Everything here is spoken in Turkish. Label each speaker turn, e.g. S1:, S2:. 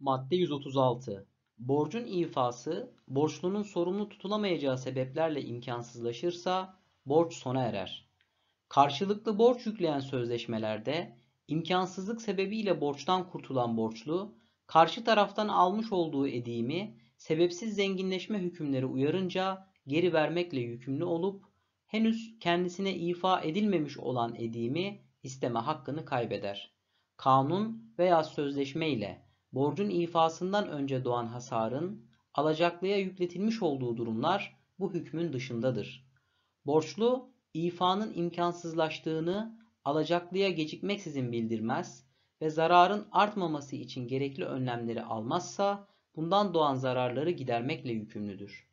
S1: Madde 136. Borcun ifası borçlunun sorumlu tutulamayacağı sebeplerle imkansızlaşırsa borç sona erer. Karşılıklı borç yükleyen sözleşmelerde imkansızlık sebebiyle borçtan kurtulan borçlu karşı taraftan almış olduğu edimi sebepsiz zenginleşme hükümleri uyarınca geri vermekle yükümlü olup henüz kendisine ifa edilmemiş olan edimi isteme hakkını kaybeder. Kanun veya sözleşme ile borcun ifasından önce doğan hasarın alacaklıya yükletilmiş olduğu durumlar bu hükmün dışındadır. Borçlu ifanın imkansızlaştığını alacaklıya gecikmeksizin bildirmez ve zararın artmaması için gerekli önlemleri almazsa bundan doğan zararları gidermekle yükümlüdür.